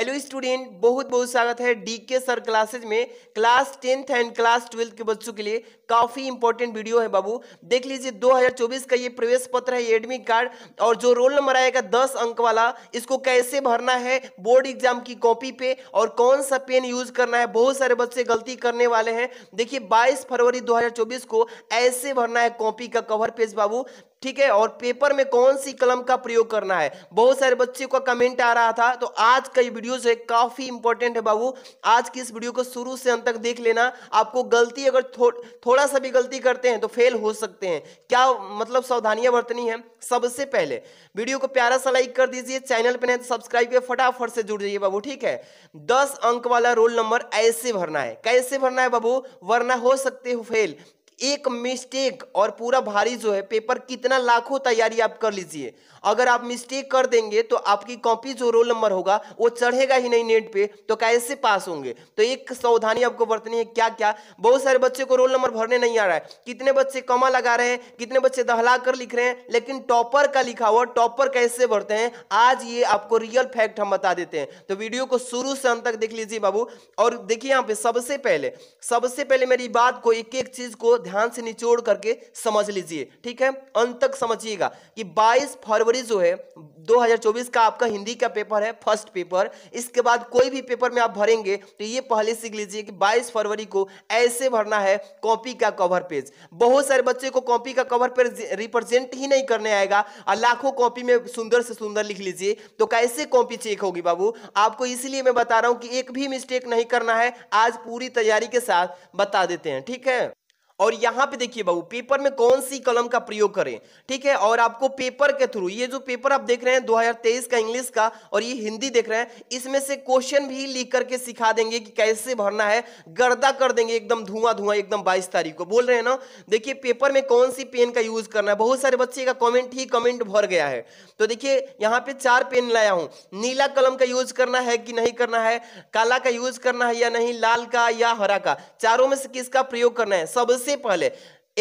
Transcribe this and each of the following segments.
hello student बहुत बहुत स्वागत है डी के सर क्लासेज में class tenth and class twelfth के बच्चों के लिए काफ़ी इंपॉर्टेंट वीडियो है बाबू देख लीजिए 2024 का ये प्रवेश पत्र है एडमिट कार्ड और जो रोल नंबर आएगा 10 अंक वाला इसको कैसे भरना है बोर्ड एग्जाम की कॉपी पे और कौन सा पेन यूज करना है बहुत सारे बच्चे गलती करने वाले हैं देखिए बाईस फरवरी दो को ऐसे भरना है कॉपी का कवर पेज बाबू ठीक है और पेपर में कौन सी कलम का प्रयोग करना है बहुत सारे बच्चे का कमेंट आ रहा था तो आज का ये वीडियो जो है काफी इंपॉर्टेंट है बाबू आज की इस वीडियो को शुरू से अंत तक देख लेना आपको गलती अगर थो, थोड़ा सा भी गलती करते हैं तो फेल हो सकते हैं क्या मतलब सावधानियां बरतनी है सबसे पहले वीडियो को प्यारा सा लाइक कर दीजिए चैनल पर नहीं तो सब्सक्राइब किया फटाफट से जुड़ जाइए बाबू ठीक है दस अंक वाला रोल नंबर ऐसे भरना है कैसे भरना है बाबू वरना हो सकते हो फेल एक मिस्टेक और पूरा भारी जो है पेपर कितना लाखों तैयारी आप कर लीजिए अगर आप मिस्टेक कर देंगे तो आपकी कॉपी जो रोल नंबर होगा वो चढ़ेगा ही नहीं नेट पे तो कैसे पास होंगे तो एक सावधानी आपको बरतनी है क्या क्या बहुत सारे बच्चे को रोल नंबर भरने नहीं आ रहा है कितने बच्चे कमा लगा रहे हैं कितने बच्चे दहला कर लिख रहे हैं लेकिन टॉपर का लिखा हुआ टॉपर कैसे भरते हैं आज ये आपको रियल फैक्ट हम बता देते हैं तो वीडियो को शुरू से अंत तक देख लीजिए बाबू और देखिए यहाँ पे सबसे पहले सबसे पहले मेरी बात को एक एक चीज को ध्यान से निचोड़ करके समझ लीजिए ठीक है अंत तक समझिएगा कि बाईस फरवरी फरवरी जो है 2024 का आपका हिंदी का पेपर है फर्स्ट पेपर इसके बाद कोई भी पेपर में आप भरेंगे तो ये पहले सीख लीजिए कि 22 फरवरी को ऐसे भरना है कॉपी का कवर पेज बहुत सारे बच्चे को कॉपी का कवर पेज रिप्रेजेंट ही नहीं करने आएगा और लाखों कॉपी में सुंदर से सुंदर लिख लीजिए तो कैसे कॉपी चेक होगी बाबू आपको इसलिए मैं बता रहा हूँ कि एक भी मिस्टेक नहीं करना है आज पूरी तैयारी के साथ बता देते हैं ठीक है और यहां पे देखिए बाबू पेपर में कौन सी कलम का प्रयोग करें ठीक है और आपको पेपर के थ्रू ये जो पेपर आप देख रहे हैं 2023 का इंग्लिश का और ये हिंदी देख रहे हैं इसमें से क्वेश्चन भी लिख करके सिखा देंगे कि कैसे भरना है गर्दा कर देंगे एकदम धुआं धुआं एकदम बाईस तारीख को बोल रहे हैं ना देखिए पेपर में कौन सी पेन का यूज करना है बहुत सारे बच्चे का कॉमेंट ही कमेंट भर गया है तो देखिए यहाँ पे चार पेन लाया हूँ नीला कलम का यूज करना है कि नहीं करना है काला का यूज करना है या नहीं लाल का या हरा का चारों में से किसका प्रयोग करना है सबसे सबसे पहले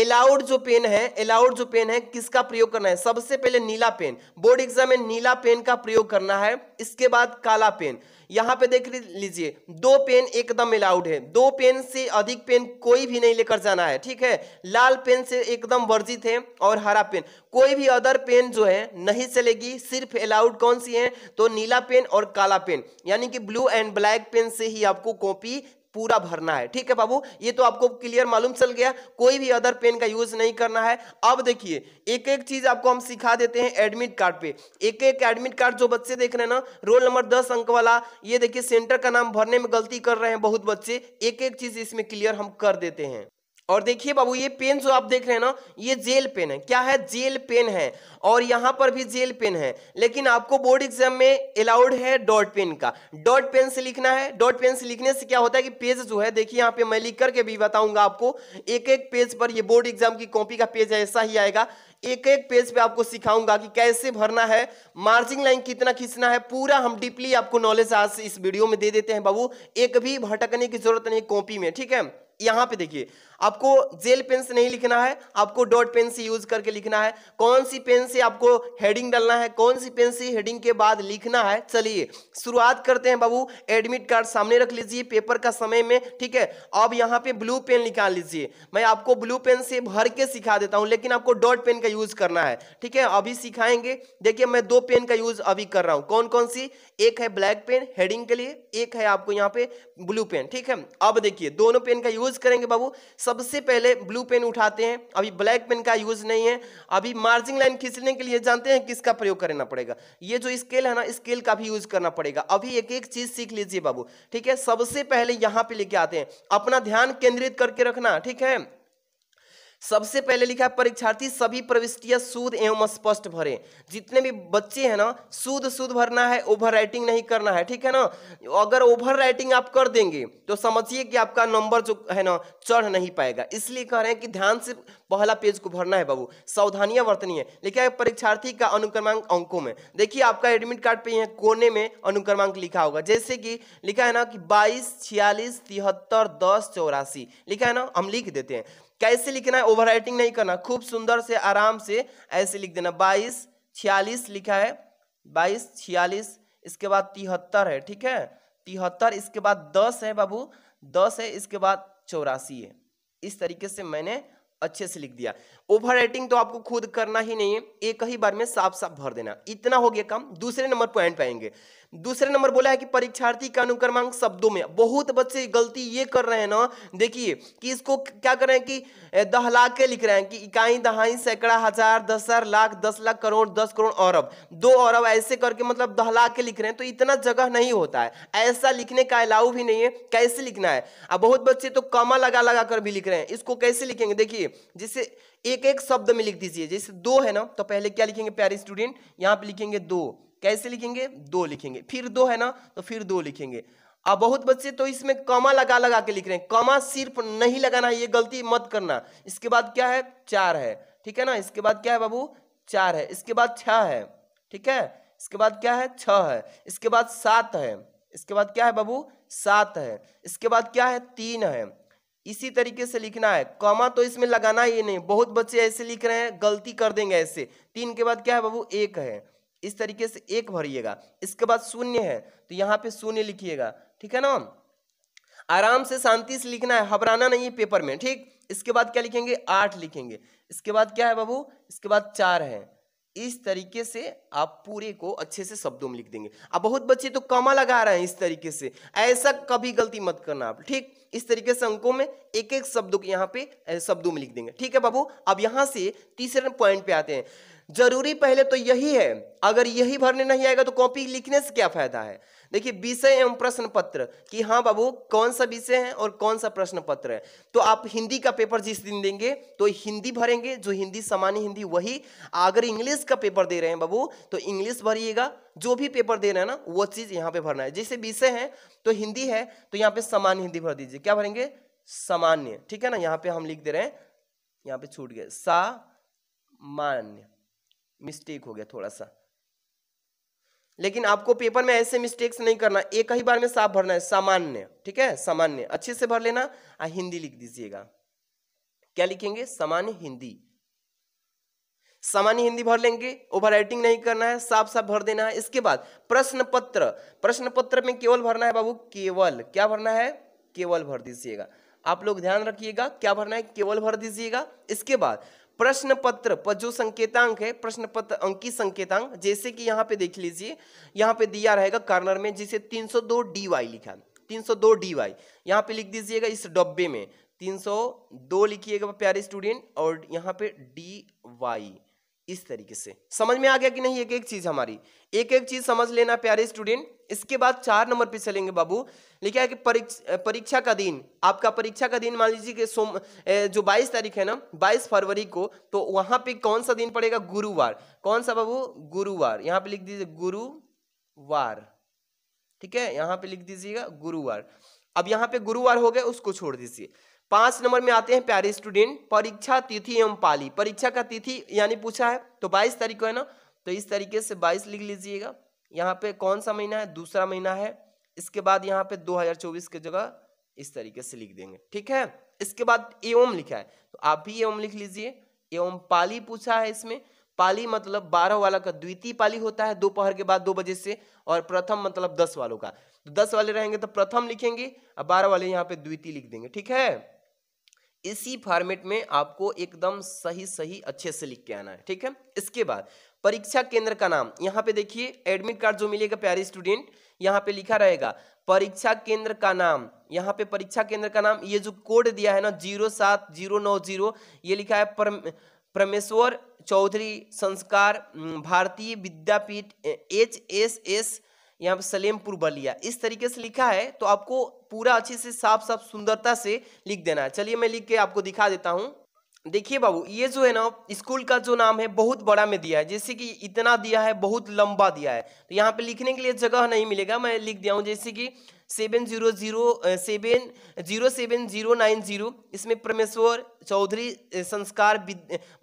अलाउड जो पेन है अलाउड जो पेन है किसका प्रयोग करना है सबसे पहले नीला पेन बोर्ड एग्जाम में नीला पेन का प्रयोग करना है इसके बाद काला पेन यहां पे देख लीजिए दो पेन एकदम अलाउड है दो पेन से अधिक पेन कोई भी नहीं लेकर जाना है ठीक है लाल पेन से एकदम वर्जित है और हरा पेन कोई भी अदर पेन जो है नहीं चलेगी सिर्फ अलाउड कौन सी है तो नीला पेन और काला पेन यानी कि ब्लू एंड ब्लैक पेन से ही आपको कॉपी पूरा भरना है ठीक है बाबू ये तो आपको क्लियर मालूम चल गया कोई भी अदर पेन का यूज नहीं करना है अब देखिए एक एक चीज आपको हम सिखा देते हैं एडमिट कार्ड पे एक एक एडमिट कार्ड जो बच्चे देख रहे हैं ना रोल नंबर दस अंक वाला ये देखिए सेंटर का नाम भरने में गलती कर रहे हैं बहुत बच्चे एक एक चीज इसमें क्लियर हम कर देते हैं और देखिए बाबू ये पेन जो आप देख रहे हैं ना ये जेल पेन है क्या है जेल पेन है और यहाँ पर भी जेल पेन है लेकिन आपको बोर्ड एग्जाम में अलाउड है डॉट पेन का डॉट पेन से लिखना है डॉट पेन से लिखने से क्या होता है कि पेज जो है देखिए यहाँ पे मैं लिख करके भी बताऊंगा आपको एक एक पेज पर ये बोर्ड एग्जाम की कॉपी का पेज ऐसा ही आएगा एक एक पेज पे आपको सिखाऊंगा कि कैसे भरना है मार्जिंग लाइन कितना खींचना है पूरा हम डीपली आपको नॉलेज आज इस वीडियो में दे देते हैं बाबू एक भी भटकने की जरूरत नहीं कॉपी में ठीक है यहाँ पे देखिए आपको जेल पेन से नहीं लिखना है आपको डॉट पेन से यूज करके लिखना है कौन सी पेन से आपको हेडिंग डालना है कौन सी पेन से हेडिंग के बाद लिखना है चलिए शुरुआत करते हैं बाबू एडमिट कार्ड सामने रख लीजिए पेपर का समय में ठीक है अब यहाँ पे ब्लू पेन निकाल लीजिए मैं आपको ब्लू पेन से भर के सिखा देता हूँ लेकिन आपको डॉट पेन का यूज करना है ठीक है अभी सिखाएंगे देखिए मैं दो पेन का यूज अभी कर रहा हूँ कौन कौन सी एक है ब्लैक पेन हेडिंग के लिए एक है आपको यहाँ पे ब्लू पेन ठीक है अब देखिए दोनों पेन का यूज करेंगे बाबू सबसे पहले ब्लू पेन उठाते हैं अभी ब्लैक पेन का यूज नहीं है अभी मार्जिंग लाइन खींचने के लिए जानते हैं किसका प्रयोग करना पड़ेगा ये जो स्केल है ना स्केल का भी यूज करना पड़ेगा अभी एक एक चीज सीख लीजिए बाबू ठीक है सबसे पहले यहां पे लेके आते हैं अपना ध्यान केंद्रित करके रखना ठीक है सबसे पहले लिखा है परीक्षार्थी सभी प्रविष्टियां शुद्ध एवं स्पष्ट भरे जितने भी बच्चे हैं ना शुद्ध शुद्ध भरना है ओवर राइटिंग नहीं करना है ठीक है ना अगर ओवर राइटिंग आप कर देंगे तो समझिए कि आपका नंबर जो है ना चढ़ नहीं पाएगा इसलिए कह रहे हैं कि ध्यान से पहला पेज को भरना है बाबू सावधानियां वर्तनी है लिखा है परीक्षार्थी का अनुक्रमांक अंकों में देखिए आपका एडमिट कार्ड पे कोने में अनुक्रमांक लिखा होगा जैसे कि लिखा है ना कि बाईस छियालीस तिहत्तर दस चौरासी लिखा है ना हम लिख देते हैं कैसे लिखना है ओवर राइटिंग नहीं करना खूब सुंदर से आराम से ऐसे लिख देना बाईस छियालीस लिखा है बाईस छियालीस इसके बाद तिहत्तर है ठीक है तिहत्तर इसके बाद दस है बाबू दस है इसके बाद चौरासी है इस तरीके से मैंने अच्छे से लिख दिया ओवर राइटिंग तो आपको खुद करना ही नहीं है एक ही बार में साफ साफ भर देना इतना हो गया काम दूसरे नंबर पॉइंट पाएंगे दूसरे नंबर बोला है कि परीक्षार्थी का अनुक्रमांक शब्दों में बहुत बच्चे गलती ये कर रहे हैं ना देखिए कि इसको क्या कर रहे हैं कि दहला के लिख रहे हैं कि इकाई दहाई सैकड़ा हजार दस हजार लाख दस लाख करोड़ दस करोड़ अरब दो अरब ऐसे करके मतलब दहला के लिख रहे हैं तो इतना जगह नहीं होता है ऐसा लिखने का अलाउ भी नहीं है कैसे लिखना है अब बहुत बच्चे तो कमा लगा लगा कर भी लिख रहे हैं इसको कैसे लिखेंगे देखिए जिससे एक एक शब्द में लिख दीजिए जैसे दो है ना तो पहले क्या लिखेंगे प्यारे स्टूडेंट यहाँ पे लिखेंगे दो कैसे लिखेंगे दो लिखेंगे फिर दो है ना तो फिर दो लिखेंगे अब बहुत बच्चे तो इसमें कमा लगा लगा के लिख रहे हैं कमा सिर्फ नहीं लगाना है ये गलती मत करना इसके बाद क्या है चार है ठीक है ना इसके बाद क्या है बाबू चार है इसके बाद छः है ठीक है इसके बाद क्या है छह है इसके बाद सात है इसके बाद क्या है बाबू सात है इसके बाद क्या है तीन है इसी तरीके से लिखना है कॉमा तो इसमें लगाना ही नहीं बहुत बच्चे ऐसे लिख रहे हैं गलती कर देंगे ऐसे तीन के बाद क्या है बाबू एक है इस तरीके से एक भरिएगा इसके बाद शून्य है तो यहाँ पे शून्य लिखिएगा ठीक है ना आराम से शांति से लिखना है घबराना नहीं है पेपर में ठीक इसके बाद क्या लिखेंगे आठ लिखेंगे इसके बाद क्या है बाबू इसके बाद चार है इस तरीके से आप पूरे को अच्छे से शब्दों में लिख देंगे अब बहुत बच्चे तो कमा लगा रहे हैं इस तरीके से ऐसा कभी गलती मत करना आप ठीक इस तरीके से अंकों में एक एक शब्दों के यहाँ पे शब्दों में लिख देंगे ठीक है बाबू अब यहाँ से तीसरे पॉइंट पे आते हैं जरूरी पहले तो यही है अगर यही भरने नहीं आएगा तो कॉपी लिखने से क्या फायदा है देखिए विषय एवं प्रश्न पत्र कि हाँ बाबू कौन सा विषय है और कौन सा प्रश्न पत्र है तो आप हिंदी का पेपर जिस दिन देंगे तो हिंदी भरेंगे जो हिंदी सामान्य हिंदी वही अगर इंग्लिश का पेपर दे रहे हैं बाबू तो इंग्लिश भरिएगा जो भी पेपर दे रहे हैं ना वो चीज़ यहाँ पे भरना है जैसे विषय है तो हिंदी है तो यहाँ पे सामान्य हिंदी भर दीजिए क्या भरेंगे सामान्य ठीक है ना यहाँ पे हम लिख दे रहे हैं यहाँ पे छूट गए सामान्य मिस्टेक हो गया थोड़ा सा लेकिन आपको पेपर में ऐसे मिस्टेक्स नहीं करना एक ही बार में साफ भरना है सामान्य ठीक है सामान्य अच्छे से भर लेना और हिंदी लिख दीजिएगा क्या लिखेंगे सामान्य हिंदी सामान्य हिंदी भर लेंगे ओवर राइटिंग नहीं करना है साफ साफ भर देना है इसके बाद प्रश्न पत्र प्रश्न पत्र में केवल भरना है बाबू केवल क्या भरना है केवल भर दीजिएगा आप लोग ध्यान रखिएगा क्या भरना है केवल भर दीजिएगा इसके बाद प्रश्न पत्र पर जो संकेतांक है प्रश्न पत्र अंकी संकेतांक जैसे कि यहाँ पे देख लीजिए यहाँ पे दिया रहेगा कॉर्नर में जिसे 302 डी वाई लिखा तीन दो डी वाई यहाँ पे लिख दीजिएगा इस डब्बे में 302 लिखिएगा प्यारे स्टूडेंट और यहाँ पे डी वाई इस तरीके से समझ में आ गया कि नहीं एक एक चीज हमारी एक एक चीज समझ लेना प्यारे स्टूडेंट इसके बाद चार नंबर पे चलेंगे बाबू लिखा है कि परीक्षा का दिन आपका परीक्षा का दिन मान लीजिए कि सोम जो 22 तारीख है ना 22 फरवरी को तो वहां पे कौन सा दिन पड़ेगा गुरुवार कौन सा बाबू गुरुवार यहाँ पे लिख दीजिए गुरुवार ठीक है यहाँ पे लिख दीजिएगा गुरुवार अब यहाँ पे गुरुवार हो गए उसको छोड़ दीजिए पांच नंबर में आते हैं प्यारे स्टूडेंट परीक्षा तिथि एवं पाली परीक्षा का तिथि यानी पूछा है तो बाईस तारीख को है ना तो इस तरीके से बाईस लिख लीजिएगा यहाँ पे कौन सा महीना है दूसरा महीना है इसके बाद यहाँ पे 2024 के जगह इस तरीके से लिख देंगे ठीक है इसके बाद एवं लिखा है तो आप भी एवं लिख लीजिए एवं पाली पूछा है इसमें पाली मतलब बारह वाला का द्वितीय पाली होता है दोपहर के बाद दो बजे से और प्रथम मतलब दस वालों का तो दस वाले रहेंगे तो प्रथम लिखेंगे और बारह वाले यहाँ पे द्वितीय लिख देंगे ठीक है इसी फॉर्मेट में आपको एकदम सही सही अच्छे से लिख के आना है ठीक है इसके बाद परीक्षा केंद्र का नाम यहाँ पे देखिए एडमिट कार्ड जो मिलेगा प्यारे स्टूडेंट यहाँ पे लिखा रहेगा परीक्षा केंद्र का नाम यहाँ पे परीक्षा केंद्र का नाम ये जो कोड दिया है ना जीरो सात जीरो नौ जीरो ये लिखा है परम परमेश्वर चौधरी संस्कार भारतीय विद्यापीठ एच एस एस यहाँ पे सलेमपुर बलिया इस तरीके से लिखा है तो आपको पूरा अच्छे से साफ साफ सुंदरता से लिख देना है चलिए मैं लिख के आपको दिखा देता हूँ देखिए बाबू ये जो है ना स्कूल का जो नाम है बहुत बड़ा में दिया है जैसे कि इतना दिया है बहुत लंबा दिया है तो यहाँ पे लिखने के लिए जगह नहीं मिलेगा मैं लिख दिया हूँ जैसे कि seven zero zero seven zero seven zero nine zero इसमें परमेश्वर चौधरी संस्कार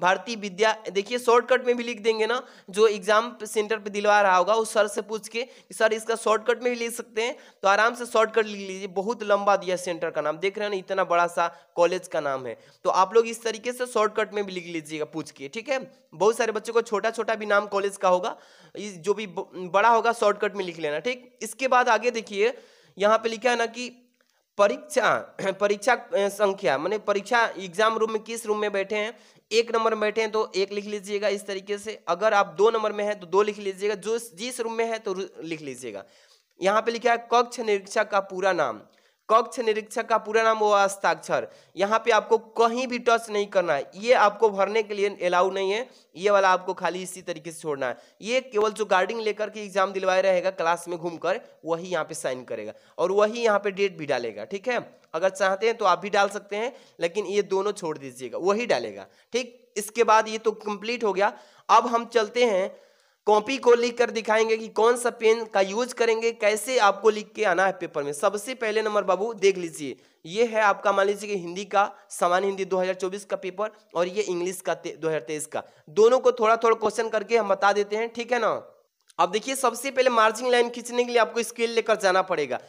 भारतीय विद्या देखिए शॉर्टकट में भी लिख देंगे ना जो एग्जाम सेंटर पे दिलवा रहा होगा उस सर से पूछ के सर इसका शॉर्टकट में भी लिख सकते हैं तो आराम से शॉर्टकट लिख लीजिए बहुत लंबा दिया सेंटर का नाम देख रहे हैं ना इतना बड़ा सा कॉलेज का नाम है तो आप लोग इस तरीके से शॉर्टकट में भी लिख लीजिएगा पूछ के ठीक है बहुत सारे बच्चों को छोटा छोटा भी नाम कॉलेज का होगा जो भी बड़ा होगा शॉर्टकट में लिख लेना ठीक इसके बाद आगे देखिए यहाँ पे लिखा है ना कि परीक्षा परीक्षा संख्या मैंने परीक्षा एग्जाम रूम में किस रूम में बैठे हैं एक नंबर में बैठे हैं तो एक लिख लीजिएगा इस तरीके से अगर आप दो नंबर में हैं तो दो लिख लीजिएगा जो जिस रूम में है तो लिख लीजिएगा यहाँ पे लिखा है कक्ष निरीक्षक का पूरा नाम कक्ष निरीक्षक का पूरा नाम हुआ हस्ताक्षर यहाँ पे आपको कहीं भी टच नहीं करना है ये आपको भरने के लिए अलाउ नहीं है ये वाला आपको खाली इसी तरीके से छोड़ना है ये केवल जो गार्डिंग लेकर के एग्जाम दिलवाया रहेगा क्लास में घूमकर वही यहाँ पे साइन करेगा और वही यहाँ पे डेट भी डालेगा ठीक है अगर चाहते हैं तो आप भी डाल सकते हैं लेकिन ये दोनों छोड़ दीजिएगा वही डालेगा ठीक इसके बाद ये तो कंप्लीट हो गया अब हम चलते हैं कॉपी को लिख कर दिखाएंगे कि कौन सा पेन का यूज करेंगे कैसे आपको लिख के आना है पेपर में सबसे पहले नंबर बाबू देख लीजिए ये है आपका मान लीजिए कि हिंदी का सामान्य हिंदी 2024 का पेपर और ये इंग्लिश का 2023 का दोनों को थोड़ा थोड़ा क्वेश्चन करके हम बता देते हैं ठीक है ना अब देखिए सबसे पहले मार्जिंग लाइन खींचने के लिए आपको स्केल लेकर जाना पड़ेगा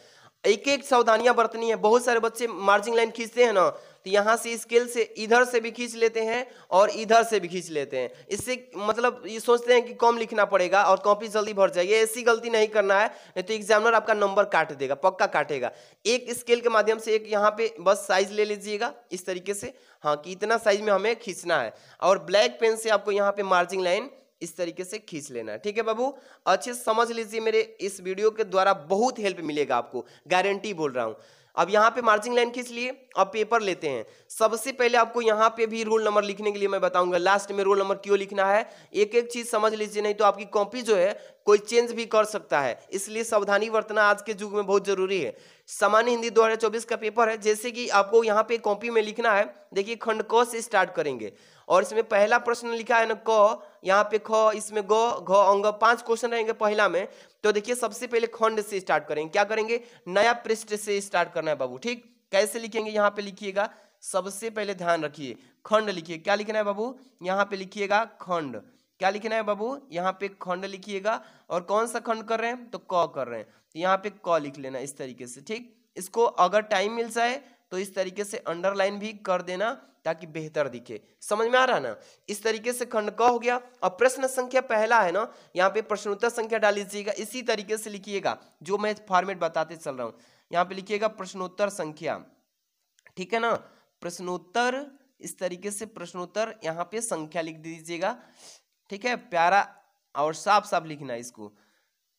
एक एक सावधानियां बरतनी है बहुत सारे बच्चे मार्जिंग लाइन खींचते हैं ना तो यहाँ से स्केल से इधर से भी खींच लेते हैं और इधर से भी खींच लेते हैं इससे मतलब ये सोचते हैं कि कम लिखना पड़ेगा और कॉपी जल्दी भर जाए ऐसी गलती नहीं करना है नहीं तो एग्जामिनर आपका नंबर काट देगा पक्का काटेगा एक स्केल के माध्यम से एक यहाँ पे बस साइज ले लीजिएगा इस तरीके से हाँ कि इतना साइज में हमें खींचना है और ब्लैक पेन से आपको यहाँ पे मार्जिंग लाइन इस तरीके से खींच लेना ठीक है बाबू अच्छे समझ लीजिए मेरे इस वीडियो के द्वारा बहुत हेल्प मिलेगा आपको गारंटी बोल रहा हूँ अब यहाँ पे मार्जिंग लाइन खींच लिए अब पेपर लेते हैं सबसे पहले आपको यहाँ पे भी रोल नंबर लिखने के लिए मैं बताऊंगा लास्ट में रोल नंबर क्यों लिखना है एक एक चीज समझ लीजिए नहीं तो आपकी कॉपी जो है कोई चेंज भी कर सकता है इसलिए सावधानी बरतना आज के युग में बहुत जरूरी है सामान्य हिंदी दो का पेपर है जैसे कि आपको यहाँ पे कॉपी में लिखना है देखिए खंड क से स्टार्ट करेंगे और इसमें पहला प्रश्न लिखा है ना क यहाँ पे ख इसमें ग घ अंग पांच क्वेश्चन रहेंगे पहला में तो देखिए सबसे पहले खंड से स्टार्ट करेंगे क्या करेंगे नया पृष्ठ से स्टार्ट करना है बाबू ठीक कैसे लिखेंगे यहाँ पे लिखिएगा सबसे पहले ध्यान रखिए खंड लिखिए क्या लिखना है बाबू यहाँ पे लिखिएगा खंड क्या लिखना है बाबू यहाँ पे खंड लिखिएगा और कौन सा खंड कर रहे हैं तो क कर रहे हैं तो यहाँ पे क लिख लेना इस तरीके से ठीक इसको अगर टाइम मिल जाए तो इस तरीके से अंडरलाइन भी कर देना ताकि बेहतर दिखे समझ में आ रहा ना इस तरीके से खंड क हो गया और प्रश्न संख्या पहला है ना यहाँ पे प्रश्नोत्तर संख्या डाल लीजिएगा इसी तरीके से लिखिएगा जो मैं फॉर्मेट बताते चल रहा हूँ यहाँ पे लिखिएगा प्रश्नोत्तर संख्या ठीक है ना प्रश्नोत्तर इस तरीके से प्रश्नोत्तर यहाँ पे संख्या लिख दीजिएगा ठीक है प्यारा और साफ साफ लिखना इसको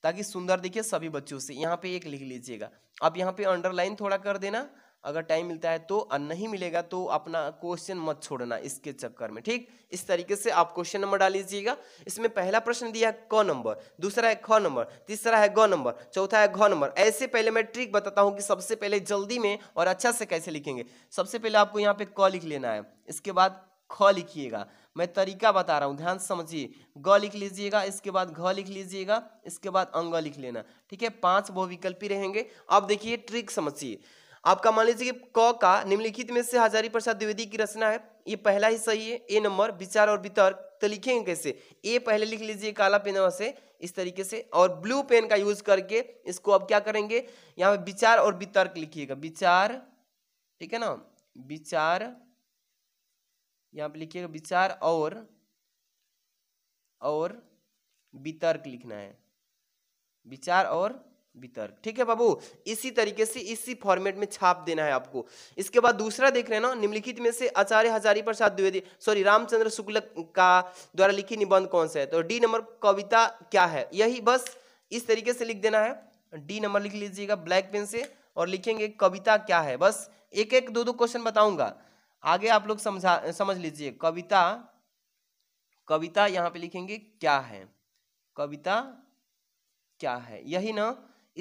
ताकि सुंदर दिखे सभी बच्चों से यहाँ पे एक लिख लीजिएगा अब यहाँ पे अंडरलाइन थोड़ा कर देना अगर टाइम मिलता है तो नहीं मिलेगा तो अपना क्वेश्चन मत छोड़ना इसके चक्कर में ठीक इस तरीके से आप क्वेश्चन नंबर डाल लीजिएगा इसमें पहला प्रश्न दिया है क नंबर दूसरा है ख नंबर तीसरा है ग नंबर चौथा है घ नंबर ऐसे पहले मैं ट्रिक बताता हूँ कि सबसे पहले जल्दी में और अच्छा से कैसे लिखेंगे सबसे पहले आपको यहाँ पे क लिख लेना है इसके बाद ख लिखिएगा मैं तरीका बता रहा हूँ ध्यान समझिए ग लिख लीजिएगा इसके बाद घ लिख लीजिएगा इसके बाद अंग लिख लेना ठीक है पांच बहुविकल्पी रहेंगे अब देखिए ट्रिक समझिए आपका मान लीजिए कि क का निम्नलिखित में से हजारी प्रसाद द्विवेदी की रचना है ये पहला ही सही है ए नंबर विचार और वितर्क तो लिखेंगे कैसे ए पहले लिख लीजिए काला पेन से इस तरीके से और ब्लू पेन का यूज करके इसको अब क्या करेंगे यहाँ पे विचार और वितर्क लिखिएगा विचार ठीक है ना विचार यहाँ पे लिखिएगा विचार और और वितर्क लिखना है विचार और भीतर ठीक है बाबू इसी तरीके से इसी फॉर्मेट में छाप देना है आपको इसके बाद दूसरा देख रहे हैं ना निम्नलिखित में से आचार्य हजारी प्रसाद द्विवेदी सॉरी रामचंद्र शुक्ल का द्वारा लिखी निबंध कौन सा है तो डी नंबर कविता क्या है यही बस इस तरीके से लिख देना है डी नंबर लिख लीजिएगा ब्लैक पेन से और लिखेंगे कविता क्या है बस एक एक दो दो क्वेश्चन बताऊंगा आगे आप लोग समझा समझ लीजिए कविता कविता यहाँ पे लिखेंगे क्या है कविता क्या है यही ना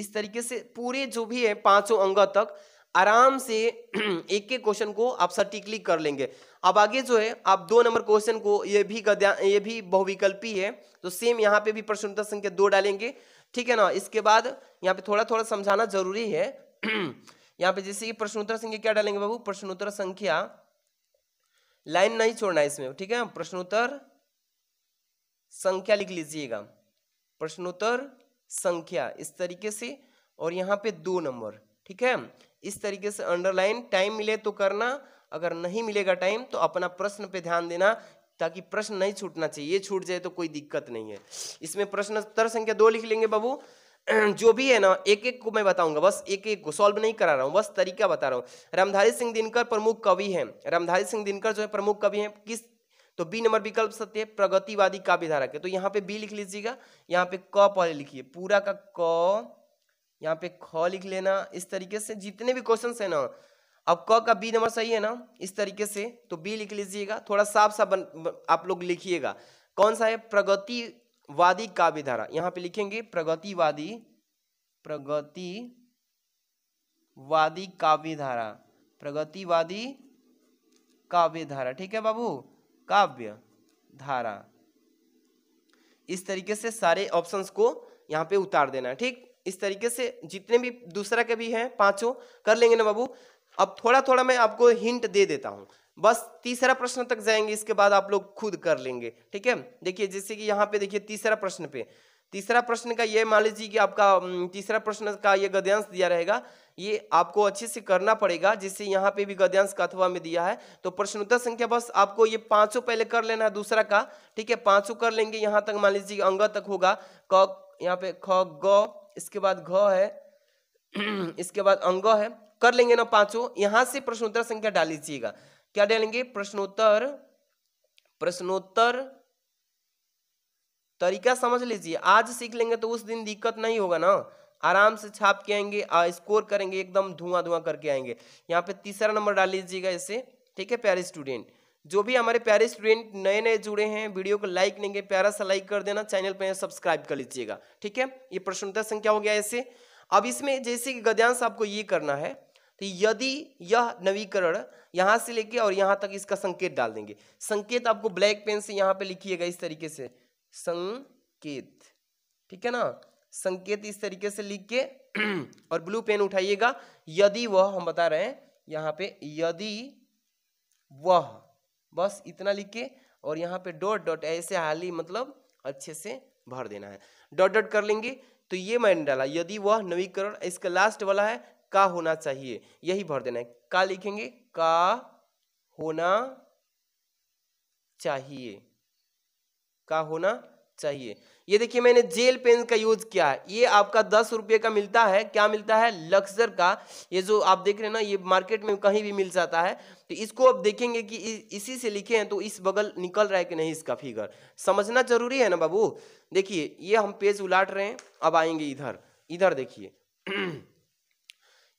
इस तरीके से पूरे जो भी है पांचों अंग तक आराम से एक एक क्वेश्चन को आप सटीकली कर लेंगे अब आगे जो है आप दो नंबर क्वेश्चन को ये भी ये भी बहुविकल्पी है तो सेम यहाँ पे भी प्रश्नोत्तर संख्या दो डालेंगे ठीक है ना इसके बाद यहाँ पे थोड़ा थोड़ा समझाना जरूरी है यहाँ पे जैसे कि प्रश्नोत्तर संख्या क्या डालेंगे बाबू प्रश्नोत्तर संख्या लाइन नहीं छोड़ना इसमें ठीक है प्रश्नोत्तर संख्या लिख लीजिएगा प्रश्नोत्तर संख्या इस तरीके से और यहाँ पे दो नंबर ठीक है इस तरीके से अंडरलाइन टाइम मिले तो करना अगर नहीं मिलेगा टाइम तो अपना प्रश्न पे ध्यान देना ताकि प्रश्न नहीं छूटना चाहिए ये छूट जाए तो कोई दिक्कत नहीं है इसमें प्रश्न उत्तर संख्या दो लिख लेंगे बाबू जो भी है ना एक एक को मैं बताऊंगा बस एक एक को सॉल्व नहीं करा रहा हूँ बस तरीका बता रहा हूँ रामधारी सिंह दिनकर प्रमुख कवि हैं रामधारी सिंह दिनकर जो है प्रमुख कवि हैं किस तो बी नंबर विकल्प सत्य है प्रगतिवादी काव्यधारक के तो यहाँ पे बी लिख लीजिएगा यहाँ पे क पहले लिखिए पूरा का क यहाँ पे ख लिख लेना इस तरीके से जितने भी क्वेश्चन है ना अब क का बी नंबर सही है ना इस तरीके से तो बी लिख लीजिएगा थोड़ा साफ सा आप लोग लिखिएगा कौन सा है प्रगतिवादी काव्यधारा यहाँ पे लिखेंगे प्रगतिवादी प्रगतिवादी काव्यधारा प्रगतिवादी काव्यधारा ठीक है बाबू काव्य धारा इस तरीके से सारे ऑप्शंस को यहाँ पे उतार देना ठीक इस तरीके से जितने भी दूसरा के भी हैं पांचों कर लेंगे ना बाबू अब थोड़ा थोड़ा मैं आपको हिंट दे देता हूँ बस तीसरा प्रश्न तक जाएंगे इसके बाद आप लोग खुद कर लेंगे ठीक है देखिए जैसे कि यहाँ पे देखिए तीसरा प्रश्न पे तीसरा प्रश्न का ये मान लीजिए कि आपका तीसरा प्रश्न का ये गद्यांश दिया रहेगा ये आपको अच्छे से करना पड़ेगा जिससे यहाँ पे भी गद्यांश का अथवा में दिया है तो प्रश्नोत्तर संख्या बस आपको ये पांचों पहले कर लेना है दूसरा का ठीक है पांचों कर लेंगे यहाँ तक मान लीजिए अंग तक होगा क यहाँ पे ख ग इसके बाद घ है इसके बाद अंग है कर लेंगे ना पांचों यहां से प्रश्नोत्तर संख्या डाल लीजिएगा क्या डालेंगे प्रश्नोत्तर प्रश्नोत्तर तरीका समझ लीजिए आज सीख लेंगे तो उस दिन दिक्कत नहीं होगा ना आराम से छाप के आएंगे स्कोर करेंगे एकदम धुआं धुआं करके आएंगे यहाँ पे तीसरा नंबर डाल लीजिएगा इसे ठीक है प्यारे स्टूडेंट जो भी हमारे प्यारे स्टूडेंट नए नए जुड़े हैं वीडियो को लाइक लेंगे प्यारा सा लाइक कर देना चैनल पर सब्सक्राइब कर लीजिएगा ठीक है ये प्रश्नोत्तर संख्या हो गया ऐसे अब इसमें जैसे कि गद्यांश आपको ये करना है तो यदि यह नवीकरण यहाँ से लेके और यहाँ तक इसका संकेत डाल देंगे संकेत आपको ब्लैक पेन से यहाँ पे लिखिएगा इस तरीके से संकेत ठीक है ना संकेत इस तरीके से लिख के और ब्लू पेन उठाइएगा यदि वह हम बता रहे हैं यहाँ पे यदि वह बस इतना लिख के और यहाँ पे डॉट डॉट ऐसे हाली मतलब अच्छे से भर देना है डॉट डॉट कर लेंगे तो ये मैंने डाला यदि वह नवीकरण इसका लास्ट वाला है का होना चाहिए यही भर देना है का लिखेंगे का होना चाहिए का होना चाहिए ये देखिए मैंने जेल पेन का यूज किया है ये आपका दस रुपये का मिलता है क्या मिलता है लक्सर का ये जो आप देख रहे हैं ना ये मार्केट में कहीं भी मिल जाता है तो इसको आप देखेंगे कि इसी से लिखे हैं तो इस बगल निकल रहा है कि नहीं इसका फिगर समझना जरूरी है ना बाबू देखिए ये हम पेज उलाट रहे हैं अब आएंगे इधर इधर देखिए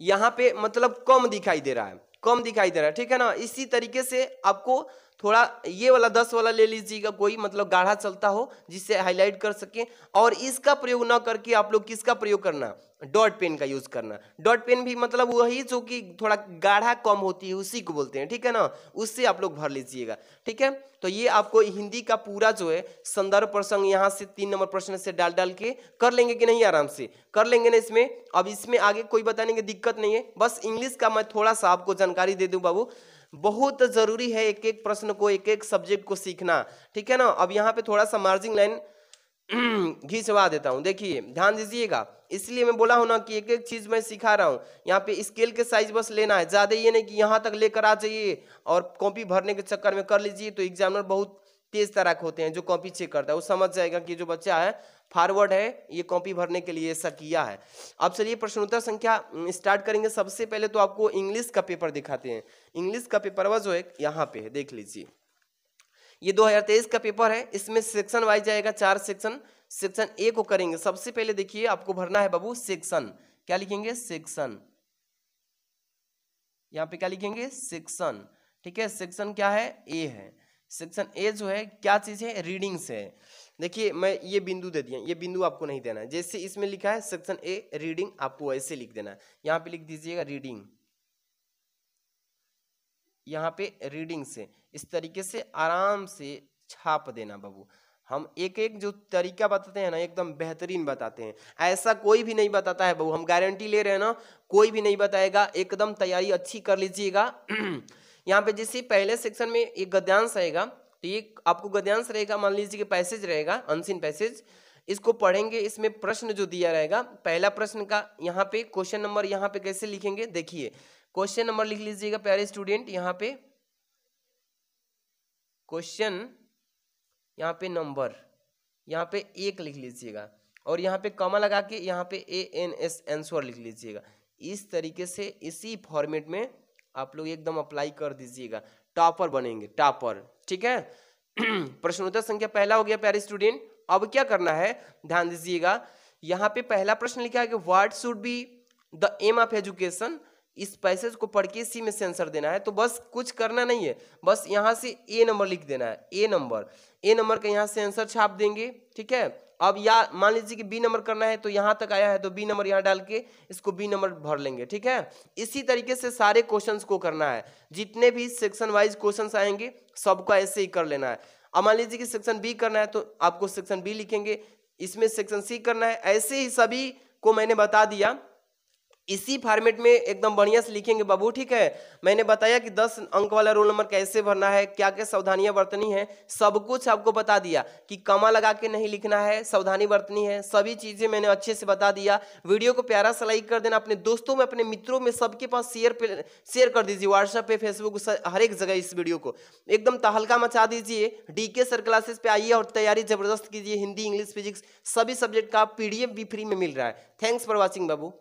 यहाँ पे मतलब कम दिखाई दे रहा है कम दिखाई दे रहा है ठीक है ना इसी तरीके से आपको थोड़ा ये वाला दस वाला ले लीजिएगा कोई मतलब गाढ़ा चलता हो जिससे हाईलाइट कर सके और इसका प्रयोग ना करके आप लोग किसका प्रयोग करना डॉट पेन का यूज करना डॉट पेन भी मतलब वही जो कि थोड़ा गाढ़ा कम होती है उसी को बोलते हैं ठीक है ना उससे आप लोग भर लीजिएगा ठीक है तो ये आपको हिंदी का पूरा जो है संदर्भ प्रसंग यहाँ से तीन नंबर प्रश्न से डाल डाल के कर लेंगे कि नहीं आराम से कर लेंगे ना इसमें अब इसमें आगे कोई बताने की दिक्कत नहीं है बस इंग्लिश का मैं थोड़ा सा आपको जानकारी दे दूँ बाबू बहुत जरूरी है एक एक प्रश्न को एक एक सब्जेक्ट को सीखना ठीक है ना अब यहाँ पे थोड़ा सा मार्जिन लाइन घिंचवा देता हूँ देखिए ध्यान दीजिएगा इसलिए मैं बोला हूँ ना कि एक एक चीज़ मैं सिखा रहा हूँ यहाँ पे स्केल के साइज बस लेना है ज़्यादा ये नहीं कि यहाँ तक लेकर आ जाइए और कॉपी भरने के चक्कर में कर लीजिए तो एग्जामिनर बहुत तेज तराक होते हैं जो कॉपी चेक करता है वो समझ जाएगा कि जो बच्चा है फॉरवर्ड है ये कॉपी भरने के लिए ऐसा किया है अब चलिए प्रश्नोत्तर संख्या स्टार्ट करेंगे सबसे पहले तो आपको इंग्लिश का पेपर दिखाते हैं इंग्लिश का पेपर वह जो है यहाँ पे है देख लीजिए ये 2023 का पेपर है इसमें सेक्शन वाइज जाएगा चार सेक्शन सेक्शन ए को करेंगे सबसे पहले देखिए आपको भरना है बाबू सेक्शन क्या लिखेंगे सेक्शन यहाँ पे क्या लिखेंगे सेक्शन ठीक है सेक्शन क्या है ए है सेक्शन ए जो है क्या चीज़ है रीडिंग्स है देखिए मैं ये बिंदु दे दिया ये बिंदु आपको नहीं देना है जैसे इसमें लिखा है सेक्शन ए रीडिंग आपको ऐसे लिख देना है यहाँ पे लिख दीजिएगा रीडिंग यहाँ पे रीडिंग से इस तरीके से आराम से छाप देना बाबू हम एक एक जो तरीका बताते हैं ना एकदम बेहतरीन बताते हैं ऐसा कोई भी नहीं बताता है बहू हम गारंटी ले रहे हैं ना कोई भी नहीं बताएगा एकदम तैयारी अच्छी कर लीजिएगा यहाँ पे जैसे पहले सेक्शन में एक गद्यांश रहेगा तो ये आपको गद्यांश रहेगा मान लीजिए कि पैसेज रहेगा अनसिन पैसेज इसको पढ़ेंगे इसमें प्रश्न जो दिया रहेगा पहला प्रश्न का यहाँ पे क्वेश्चन नंबर यहाँ पे कैसे लिखेंगे देखिए क्वेश्चन नंबर लिख लीजिएगा प्यारे स्टूडेंट यहाँ पे क्वेश्चन यहाँ पे नंबर यहाँ पे एक लिख लीजिएगा और यहाँ पे कमा लगा के यहाँ पे ए एन एस आंसर लिख लीजिएगा इस तरीके से इसी फॉर्मेट में आप लोग एकदम अप्लाई कर दीजिएगा टॉपर बनेंगे टॉपर ठीक है प्रश्नोत्तर संख्या पहला हो गया प्यारे स्टूडेंट अब क्या करना है ध्यान दीजिएगा यहाँ पे पहला प्रश्न लिखा है कि what should be the aim of education इस पैसेज को पढ़ के सी में से आंसर देना है तो बस कुछ करना नहीं है बस यहाँ से ए नंबर लिख देना है ए नंबर ए नंबर का यहाँ से आंसर छाप देंगे ठीक है अब या मान लीजिए कि बी नंबर करना है तो यहाँ तक आया है तो बी नंबर यहाँ डाल के इसको बी नंबर भर लेंगे ठीक है इसी तरीके से सारे क्वेश्चंस को करना है जितने भी सेक्शन वाइज क्वेश्चंस आएंगे सबको ऐसे ही कर लेना है अब मान लीजिए कि सेक्शन बी करना है तो आपको सेक्शन बी लिखेंगे इसमें सेक्शन सी करना है ऐसे ही सभी को मैंने बता दिया इसी फॉर्मेट में एकदम बढ़िया से लिखेंगे बाबू ठीक है मैंने बताया कि दस अंक वाला रोल नंबर कैसे भरना है क्या क्या सावधानियां बरतनी है सब कुछ आपको बता दिया कि कमा लगा के नहीं लिखना है सावधानी बरतनी है सभी चीज़ें मैंने अच्छे से बता दिया वीडियो को प्यारा से लाइक कर देना अपने दोस्तों में अपने मित्रों में सबके पास शेयर शेयर कर दीजिए व्हाट्सएप पे फेसबुक हर एक जगह इस वीडियो को एकदम तहलका मचा दीजिए डी के सर क्लासेस पे आइए और तैयारी जबरदस्त कीजिए हिंदी इंग्लिश फिजिक्स सभी सब्जेक्ट का पीडीएफ भी फ्री में मिल रहा है थैंक्स फॉर वॉचिंग बाबू